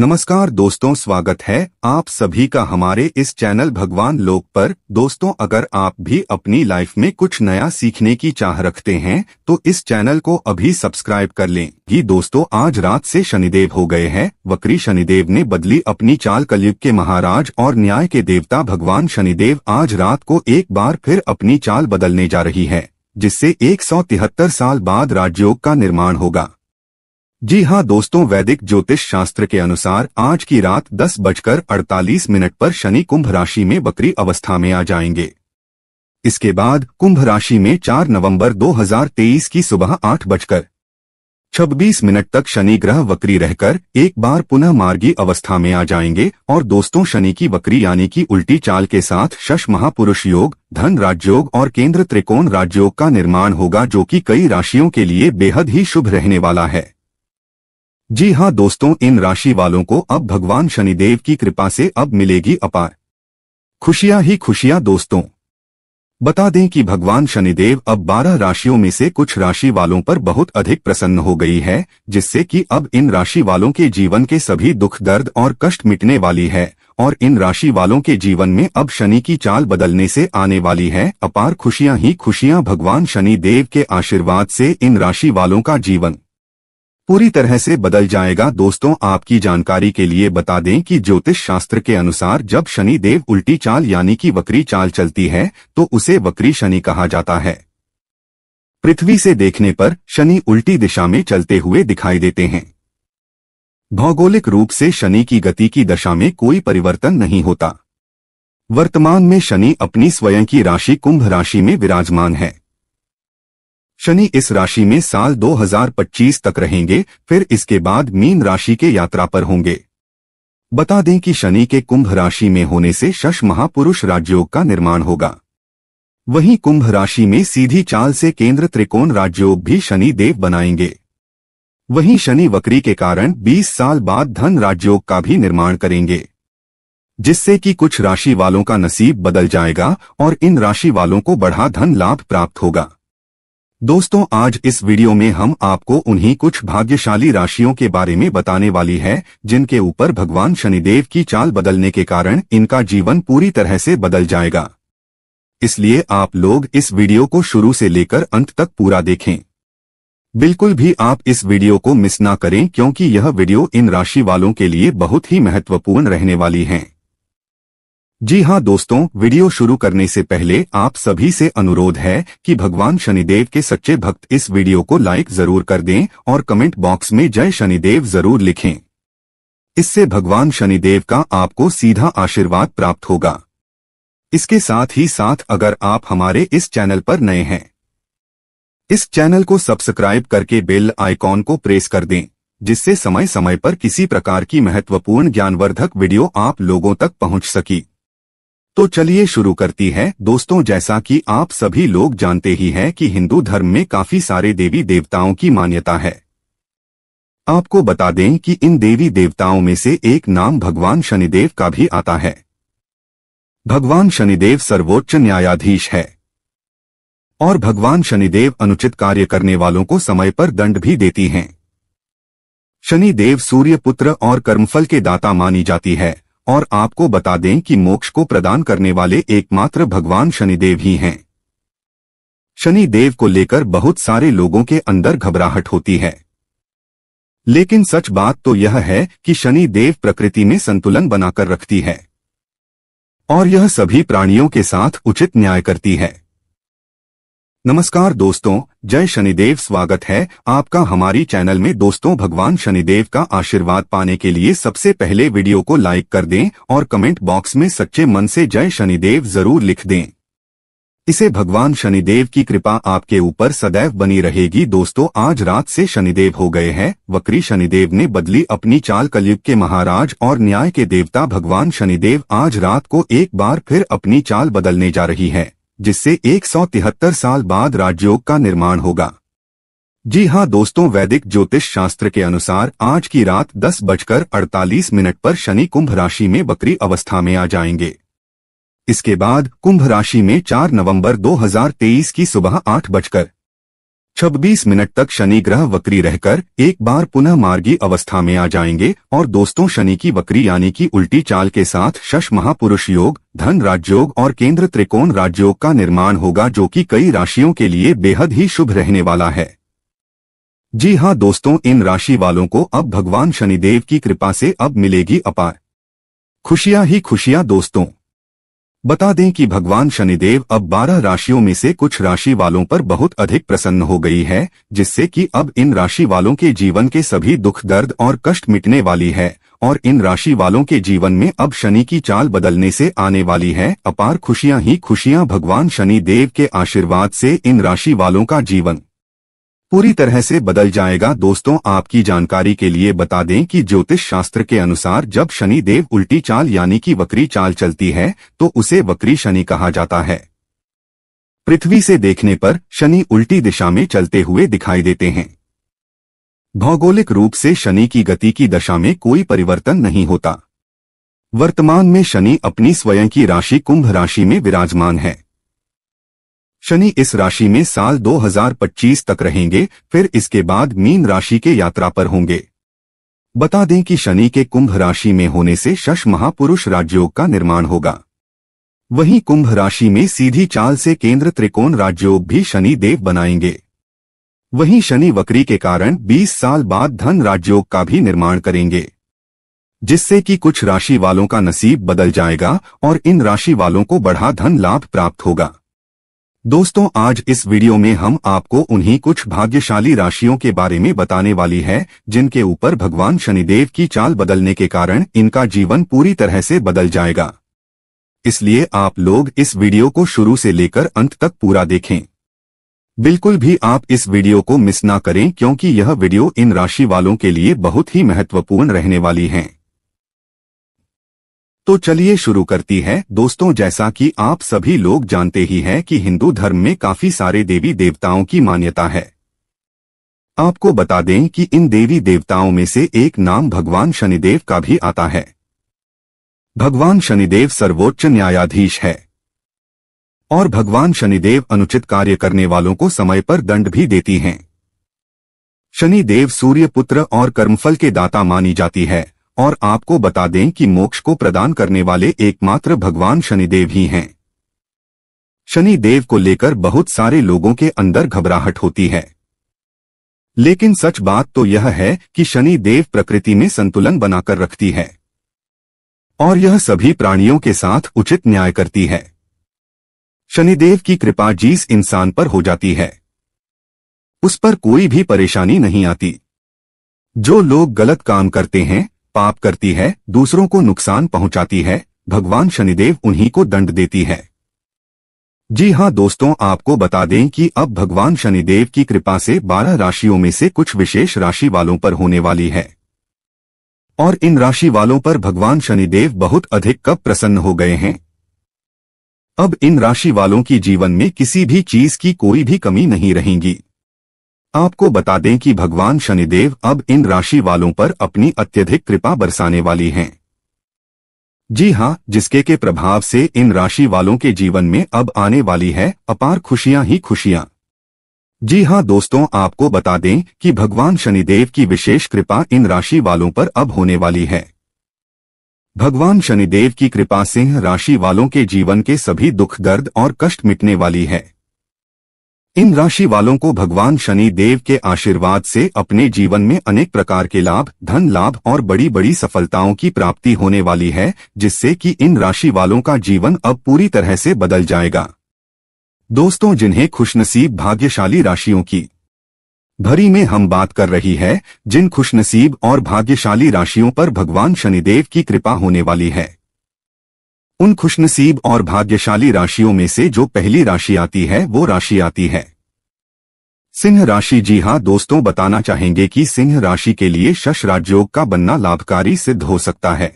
नमस्कार दोस्तों स्वागत है आप सभी का हमारे इस चैनल भगवान लोक पर दोस्तों अगर आप भी अपनी लाइफ में कुछ नया सीखने की चाह रखते हैं तो इस चैनल को अभी सब्सक्राइब कर लें ये दोस्तों आज रात से शनिदेव हो गए हैं वक्री शनिदेव ने बदली अपनी चाल कलयुग के महाराज और न्याय के देवता भगवान शनिदेव आज रात को एक बार फिर अपनी चाल बदलने जा रही है जिससे एक साल बाद राजयोग का निर्माण होगा जी हाँ दोस्तों वैदिक ज्योतिष शास्त्र के अनुसार आज की रात दस बजकर अड़तालीस मिनट पर शनि कुंभ राशि में बकरी अवस्था में आ जाएंगे इसके बाद कुंभ राशि में 4 नवंबर 2023 की सुबह आठ बजकर छब्बीस मिनट तक शनि ग्रह वक्री रहकर एक बार पुनः मार्गी अवस्था में आ जाएंगे और दोस्तों शनि की वक्री यानी कि उल्टी चाल के साथ शश महापुरुष योग धन राज्योग और केंद्र त्रिकोण राज्योग का निर्माण होगा जो कि कई राशियों के लिए बेहद ही शुभ रहने वाला है जी हाँ दोस्तों इन राशि वालों को अब भगवान शनिदेव की कृपा से अब मिलेगी अपार खुशियां ही खुशियां दोस्तों बता दें कि भगवान शनिदेव अब 12 राशियों में से कुछ राशि वालों पर बहुत अधिक प्रसन्न हो गई है जिससे कि अब इन राशि वालों के जीवन के सभी दुख दर्द और कष्ट मिटने वाली है और इन राशि वालों के जीवन में अब शनि की चाल बदलने से आने वाली है अपार खुशियां ही खुशियां भगवान शनि देव के आशीर्वाद से इन राशि वालों का जीवन पूरी तरह से बदल जाएगा दोस्तों आपकी जानकारी के लिए बता दें कि ज्योतिष शास्त्र के अनुसार जब शनि देव उल्टी चाल यानी कि वक्री चाल चलती है तो उसे वक्री शनि कहा जाता है पृथ्वी से देखने पर शनि उल्टी दिशा में चलते हुए दिखाई देते हैं भौगोलिक रूप से शनि की गति की दशा में कोई परिवर्तन नहीं होता वर्तमान में शनि अपनी स्वयं की राशि कुंभ राशि में विराजमान है शनि इस राशि में साल 2025 तक रहेंगे फिर इसके बाद मीन राशि के यात्रा पर होंगे बता दें कि शनि के कुंभ राशि में होने से शश महापुरुष राज्योग का निर्माण होगा वहीं कुंभ राशि में सीधी चाल से केंद्र त्रिकोण राज्योग भी शनि देव बनाएंगे वहीं शनि वक्री के कारण 20 साल बाद धन राज्योग का भी निर्माण करेंगे जिससे कि कुछ राशि वालों का नसीब बदल जाएगा और इन राशि वालों को बढ़ा धन लाभ प्राप्त होगा दोस्तों आज इस वीडियो में हम आपको उन्हीं कुछ भाग्यशाली राशियों के बारे में बताने वाली है जिनके ऊपर भगवान शनिदेव की चाल बदलने के कारण इनका जीवन पूरी तरह से बदल जाएगा इसलिए आप लोग इस वीडियो को शुरू से लेकर अंत तक पूरा देखें बिल्कुल भी आप इस वीडियो को मिस ना करें क्योंकि यह वीडियो इन राशि वालों के लिए बहुत ही महत्वपूर्ण रहने वाली है जी हाँ दोस्तों वीडियो शुरू करने से पहले आप सभी से अनुरोध है कि भगवान शनिदेव के सच्चे भक्त इस वीडियो को लाइक जरूर कर दें और कमेंट बॉक्स में जय शनिदेव जरूर लिखें इससे भगवान शनिदेव का आपको सीधा आशीर्वाद प्राप्त होगा इसके साथ ही साथ अगर आप हमारे इस चैनल पर नए हैं इस चैनल को सब्सक्राइब करके बेल आइकॉन को प्रेस कर दें जिससे समय समय पर किसी प्रकार की महत्वपूर्ण ज्ञानवर्धक वीडियो आप लोगों तक पहुंच सकी तो चलिए शुरू करती है दोस्तों जैसा कि आप सभी लोग जानते ही हैं कि हिंदू धर्म में काफी सारे देवी देवताओं की मान्यता है आपको बता दें कि इन देवी देवताओं में से एक नाम भगवान शनिदेव का भी आता है भगवान शनिदेव सर्वोच्च न्यायाधीश है और भगवान शनिदेव अनुचित कार्य करने वालों को समय पर दंड भी देती हैं शनिदेव सूर्य पुत्र और कर्मफल के दाता मानी जाती है और आपको बता दें कि मोक्ष को प्रदान करने वाले एकमात्र भगवान शनिदेव ही हैं शनिदेव को लेकर बहुत सारे लोगों के अंदर घबराहट होती है लेकिन सच बात तो यह है कि शनि देव प्रकृति में संतुलन बनाकर रखती है और यह सभी प्राणियों के साथ उचित न्याय करती है नमस्कार दोस्तों जय शनिदेव स्वागत है आपका हमारी चैनल में दोस्तों भगवान शनिदेव का आशीर्वाद पाने के लिए सबसे पहले वीडियो को लाइक कर दें और कमेंट बॉक्स में सच्चे मन से जय शनिदेव जरूर लिख दें इसे भगवान शनिदेव की कृपा आपके ऊपर सदैव बनी रहेगी दोस्तों आज रात से शनिदेव हो गए हैं वक्री शनिदेव ने बदली अपनी चाल कलयुग के महाराज और न्याय के देवता भगवान शनिदेव आज रात को एक बार फिर अपनी चाल बदलने जा रही है जिससे एक साल बाद राजयोग का निर्माण होगा जी हाँ दोस्तों वैदिक ज्योतिष शास्त्र के अनुसार आज की रात दस बजकर अड़तालीस मिनट पर शनि कुंभ राशि में बकरी अवस्था में आ जाएंगे इसके बाद कुंभ राशि में 4 नवंबर 2023 की सुबह आठ बजकर 26 मिनट तक शनि ग्रह वक्री रहकर एक बार पुनः मार्गी अवस्था में आ जाएंगे और दोस्तों शनि की वक्री यानी कि उल्टी चाल के साथ शश महापुरुष योग धन राजयोग और केंद्र त्रिकोण राजयोग का निर्माण होगा जो कि कई राशियों के लिए बेहद ही शुभ रहने वाला है जी हाँ दोस्तों इन राशि वालों को अब भगवान शनिदेव की कृपा से अब मिलेगी अपार खुशियां ही खुशियां दोस्तों बता दें कि भगवान शनिदेव अब 12 राशियों में से कुछ राशि वालों पर बहुत अधिक प्रसन्न हो गई है जिससे कि अब इन राशि वालों के जीवन के सभी दुख दर्द और कष्ट मिटने वाली है और इन राशि वालों के जीवन में अब शनि की चाल बदलने से आने वाली है अपार खुशियां ही खुशियां भगवान शनि देव के आशीर्वाद से इन राशि वालों का जीवन पूरी तरह से बदल जाएगा दोस्तों आपकी जानकारी के लिए बता दें कि ज्योतिष शास्त्र के अनुसार जब शनि देव उल्टी चाल यानी कि वक्री चाल चलती है तो उसे वक्री शनि कहा जाता है पृथ्वी से देखने पर शनि उल्टी दिशा में चलते हुए दिखाई देते हैं भौगोलिक रूप से शनि की गति की दशा में कोई परिवर्तन नहीं होता वर्तमान में शनि अपनी स्वयं की राशि कुंभ राशि में विराजमान है शनि इस राशि में साल 2025 तक रहेंगे फिर इसके बाद मीन राशि के यात्रा पर होंगे बता दें कि शनि के कुंभ राशि में होने से शश महापुरुष राज्योग का निर्माण होगा वहीं कुंभ राशि में सीधी चाल से केंद्र त्रिकोण राज्योग भी शनि देव बनाएंगे वहीं शनि वक्री के कारण 20 साल बाद धन राज्योग का भी निर्माण करेंगे जिससे कि कुछ राशि वालों का नसीब बदल जाएगा और इन राशि वालों को बढ़ा धन लाभ प्राप्त होगा दोस्तों आज इस वीडियो में हम आपको उन्हीं कुछ भाग्यशाली राशियों के बारे में बताने वाली है जिनके ऊपर भगवान शनिदेव की चाल बदलने के कारण इनका जीवन पूरी तरह से बदल जाएगा इसलिए आप लोग इस वीडियो को शुरू से लेकर अंत तक पूरा देखें बिल्कुल भी आप इस वीडियो को मिस ना करें क्योंकि यह वीडियो इन राशि वालों के लिए बहुत ही महत्वपूर्ण रहने वाली है तो चलिए शुरू करती है दोस्तों जैसा कि आप सभी लोग जानते ही हैं कि हिंदू धर्म में काफी सारे देवी देवताओं की मान्यता है आपको बता दें कि इन देवी देवताओं में से एक नाम भगवान शनिदेव का भी आता है भगवान शनिदेव सर्वोच्च न्यायाधीश है और भगवान शनिदेव अनुचित कार्य करने वालों को समय पर दंड भी देती हैं शनिदेव सूर्य पुत्र और कर्मफल के दाता मानी जाती है और आपको बता दें कि मोक्ष को प्रदान करने वाले एकमात्र भगवान शनिदेव ही हैं शनिदेव को लेकर बहुत सारे लोगों के अंदर घबराहट होती है लेकिन सच बात तो यह है कि शनि देव प्रकृति में संतुलन बनाकर रखती है और यह सभी प्राणियों के साथ उचित न्याय करती है शनिदेव की कृपा जीस इंसान पर हो जाती है उस पर कोई भी परेशानी नहीं आती जो लोग गलत काम करते हैं पाप करती है दूसरों को नुकसान पहुंचाती है भगवान शनिदेव उन्हीं को दंड देती है जी हाँ दोस्तों आपको बता दें कि अब भगवान शनिदेव की कृपा से बारह राशियों में से कुछ विशेष राशि वालों पर होने वाली है और इन राशि वालों पर भगवान शनिदेव बहुत अधिक कब प्रसन्न हो गए हैं अब इन राशि वालों की जीवन में किसी भी चीज की कोई भी कमी नहीं रहेगी आपको बता दें कि भगवान शनिदेव अब इन राशि वालों पर अपनी अत्यधिक कृपा बरसाने वाली हैं जी हाँ जिसके के प्रभाव से इन राशि वालों के जीवन में अब आने वाली है अपार खुशियां ही खुशियां जी हाँ दोस्तों आपको बता दें कि भगवान शनिदेव की विशेष कृपा इन राशि वालों पर अब होने वाली है भगवान शनिदेव की कृपा सिंह राशि वालों के जीवन के सभी दुख दर्द और कष्ट मिटने वाली है इन राशि वालों को भगवान शनि देव के आशीर्वाद से अपने जीवन में अनेक प्रकार के लाभ धन लाभ और बड़ी बड़ी सफलताओं की प्राप्ति होने वाली है जिससे कि इन राशि वालों का जीवन अब पूरी तरह से बदल जाएगा दोस्तों जिन्हें खुशनसीब भाग्यशाली राशियों की भरी में हम बात कर रही है जिन खुशनसीब और भाग्यशाली राशियों पर भगवान शनिदेव की कृपा होने वाली है उन खुशनसीब और भाग्यशाली राशियों में से जो पहली राशि आती है वो राशि आती है सिंह राशि जी हाँ दोस्तों बताना चाहेंगे कि सिंह राशि के लिए शश राजयोग का बनना लाभकारी सिद्ध हो सकता है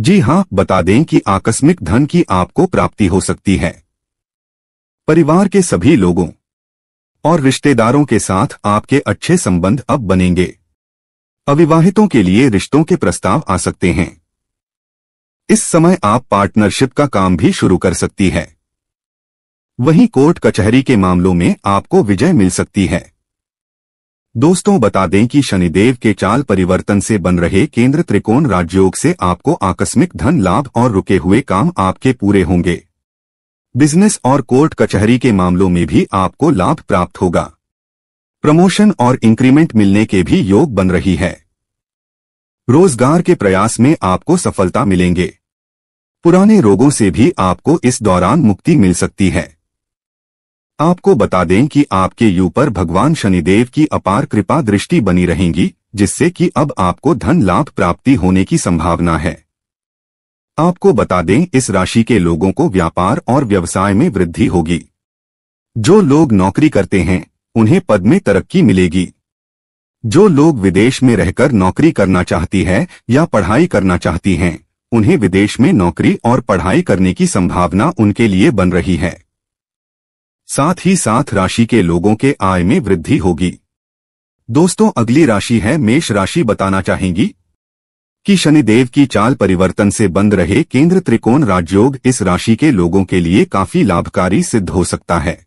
जी हाँ बता दें कि आकस्मिक धन की आपको प्राप्ति हो सकती है परिवार के सभी लोगों और रिश्तेदारों के साथ आपके अच्छे संबंध अब बनेंगे अविवाहितों के लिए रिश्तों के प्रस्ताव आ सकते हैं इस समय आप पार्टनरशिप का काम भी शुरू कर सकती है वहीं कोर्ट कचहरी के मामलों में आपको विजय मिल सकती है दोस्तों बता दें कि शनिदेव के चाल परिवर्तन से बन रहे केंद्र त्रिकोण राज्योग से आपको आकस्मिक धन लाभ और रुके हुए काम आपके पूरे होंगे बिजनेस और कोर्ट कचहरी के मामलों में भी आपको लाभ प्राप्त होगा प्रमोशन और इंक्रीमेंट मिलने के भी योग बन रही है रोजगार के प्रयास में आपको सफलता मिलेंगे पुराने रोगों से भी आपको इस दौरान मुक्ति मिल सकती है आपको बता दें कि आपके यू पर भगवान शनिदेव की अपार कृपा दृष्टि बनी रहेगी जिससे कि अब आपको धन लाभ प्राप्ति होने की संभावना है आपको बता दें इस राशि के लोगों को व्यापार और व्यवसाय में वृद्धि होगी जो लोग नौकरी करते हैं उन्हें पद में तरक्की मिलेगी जो लोग विदेश में रहकर नौकरी करना चाहती है या पढ़ाई करना चाहती हैं, उन्हें विदेश में नौकरी और पढ़ाई करने की संभावना उनके लिए बन रही है साथ ही साथ राशि के लोगों के आय में वृद्धि होगी दोस्तों अगली राशि है मेष राशि बताना चाहेंगी कि शनिदेव की चाल परिवर्तन से बंद रहे केंद्र त्रिकोण राजयोग इस राशि के लोगों के लिए काफी लाभकारी सिद्ध हो सकता है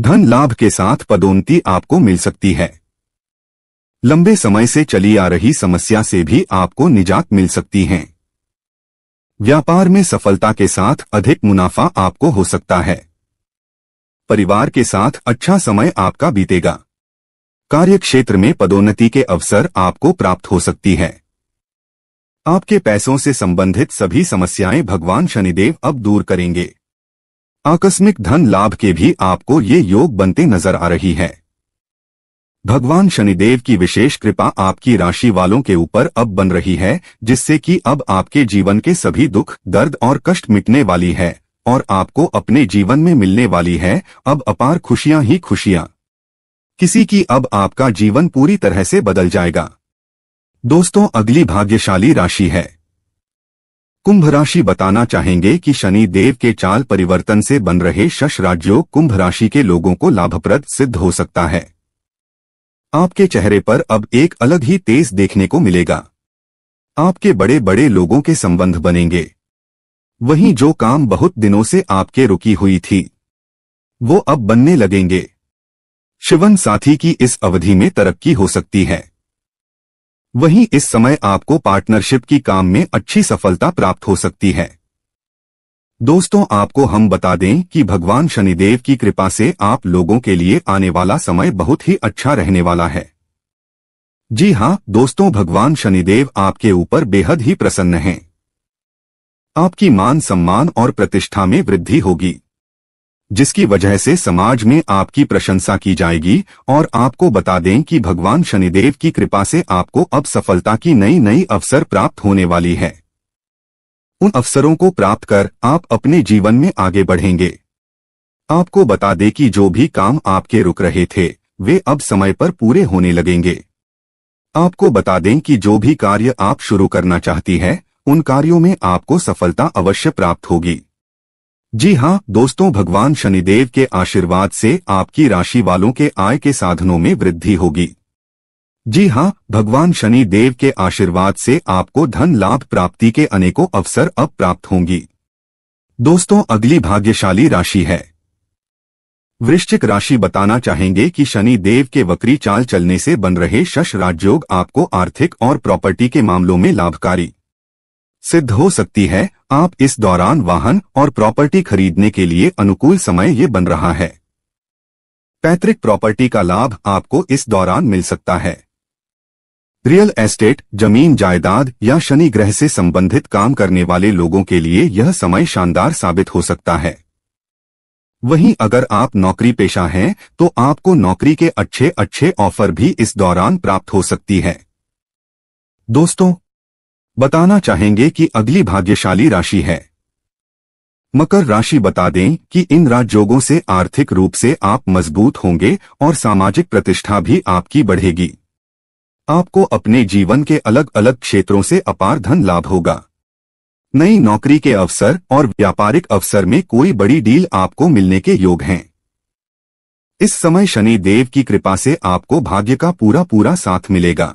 धन लाभ के साथ पदोन्नति आपको मिल सकती है लंबे समय से चली आ रही समस्या से भी आपको निजात मिल सकती है व्यापार में सफलता के साथ अधिक मुनाफा आपको हो सकता है परिवार के साथ अच्छा समय आपका बीतेगा कार्यक्षेत्र में पदोन्नति के अवसर आपको प्राप्त हो सकती है आपके पैसों से संबंधित सभी समस्याएं भगवान शनिदेव अब दूर करेंगे आकस्मिक धन लाभ के भी आपको ये योग बनते नजर आ रही है भगवान शनिदेव की विशेष कृपा आपकी राशि वालों के ऊपर अब बन रही है जिससे कि अब आपके जीवन के सभी दुख दर्द और कष्ट मिटने वाली है और आपको अपने जीवन में मिलने वाली है अब अपार खुशियां ही खुशियां किसी की अब आपका जीवन पूरी तरह से बदल जाएगा दोस्तों अगली भाग्यशाली राशि है कुंभ राशि बताना चाहेंगे कि शनि देव के चाल परिवर्तन से बन रहे शश राज्यों कुंभ राशि के लोगों को लाभप्रद सिद्ध हो सकता है आपके चेहरे पर अब एक अलग ही तेज देखने को मिलेगा आपके बड़े बड़े लोगों के संबंध बनेंगे वहीं जो काम बहुत दिनों से आपके रुकी हुई थी वो अब बनने लगेंगे शिवन साथी की इस अवधि में तरक्की हो सकती है वहीं इस समय आपको पार्टनरशिप की काम में अच्छी सफलता प्राप्त हो सकती है दोस्तों आपको हम बता दें कि भगवान शनिदेव की कृपा से आप लोगों के लिए आने वाला समय बहुत ही अच्छा रहने वाला है जी हाँ दोस्तों भगवान शनिदेव आपके ऊपर बेहद ही प्रसन्न हैं आपकी मान सम्मान और प्रतिष्ठा में वृद्धि होगी जिसकी वजह से समाज में आपकी प्रशंसा की जाएगी और आपको बता दें कि भगवान शनिदेव की कृपा से आपको अब सफलता की नई नई अवसर प्राप्त होने वाली है उन अवसरों को प्राप्त कर आप अपने जीवन में आगे बढ़ेंगे आपको बता दें कि जो भी काम आपके रुक रहे थे वे अब समय पर पूरे होने लगेंगे आपको बता दें कि जो भी कार्य आप शुरू करना चाहती है उन कार्यों में आपको सफलता अवश्य प्राप्त होगी जी हाँ दोस्तों भगवान शनिदेव के आशीर्वाद से आपकी राशि वालों के आय के साधनों में वृद्धि होगी जी हाँ भगवान शनि देव के आशीर्वाद से आपको धन लाभ प्राप्ति के अनेकों अवसर अब प्राप्त होंगी दोस्तों अगली भाग्यशाली राशि है वृश्चिक राशि बताना चाहेंगे कि शनि देव के वक्री चाल चलने से बन रहे शश राजयोग आपको आर्थिक और प्रॉपर्टी के मामलों में लाभकारी सिद्ध हो सकती है आप इस दौरान वाहन और प्रॉपर्टी खरीदने के लिए अनुकूल समय ये बन रहा है पैतृक प्रॉपर्टी का लाभ आपको इस दौरान मिल सकता है रियल एस्टेट जमीन जायदाद या शनि ग्रह से संबंधित काम करने वाले लोगों के लिए यह समय शानदार साबित हो सकता है वहीं अगर आप नौकरी पेशा हैं तो आपको नौकरी के अच्छे अच्छे ऑफर भी इस दौरान प्राप्त हो सकती है दोस्तों बताना चाहेंगे कि अगली भाग्यशाली राशि है मकर राशि बता दें कि इन राजयोगों से आर्थिक रूप से आप मजबूत होंगे और सामाजिक प्रतिष्ठा भी आपकी बढ़ेगी आपको अपने जीवन के अलग अलग क्षेत्रों से अपार धन लाभ होगा नई नौकरी के अवसर और व्यापारिक अवसर में कोई बड़ी डील आपको मिलने के योग हैं इस समय शनि देव की कृपा से आपको भाग्य का पूरा पूरा साथ मिलेगा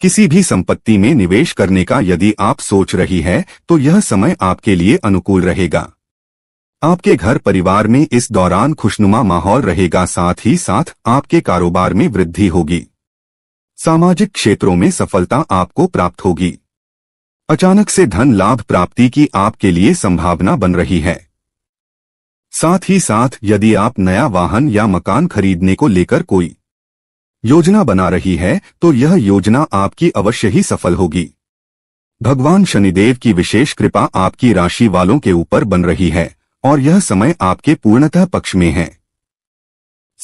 किसी भी संपत्ति में निवेश करने का यदि आप सोच रही है तो यह समय आपके लिए अनुकूल रहेगा आपके घर परिवार में इस दौरान खुशनुमा माहौल रहेगा साथ ही साथ आपके कारोबार में वृद्धि होगी सामाजिक क्षेत्रों में सफलता आपको प्राप्त होगी अचानक से धन लाभ प्राप्ति की आपके लिए संभावना बन रही है साथ ही साथ यदि आप नया वाहन या मकान खरीदने को लेकर कोई योजना बना रही है तो यह योजना आपकी अवश्य ही सफल होगी भगवान शनिदेव की विशेष कृपा आपकी राशि वालों के ऊपर बन रही है और यह समय आपके पूर्णतः पक्ष में है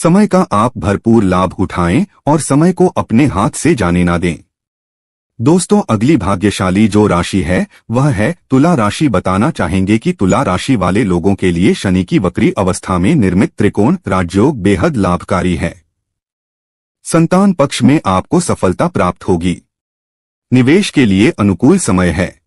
समय का आप भरपूर लाभ उठाएं और समय को अपने हाथ से जाने ना दें दोस्तों अगली भाग्यशाली जो राशि है वह है तुला राशि बताना चाहेंगे कि तुला राशि वाले लोगों के लिए शनि की वक्री अवस्था में निर्मित त्रिकोण राजयोग बेहद लाभकारी है संतान पक्ष में आपको सफलता प्राप्त होगी निवेश के लिए अनुकूल समय है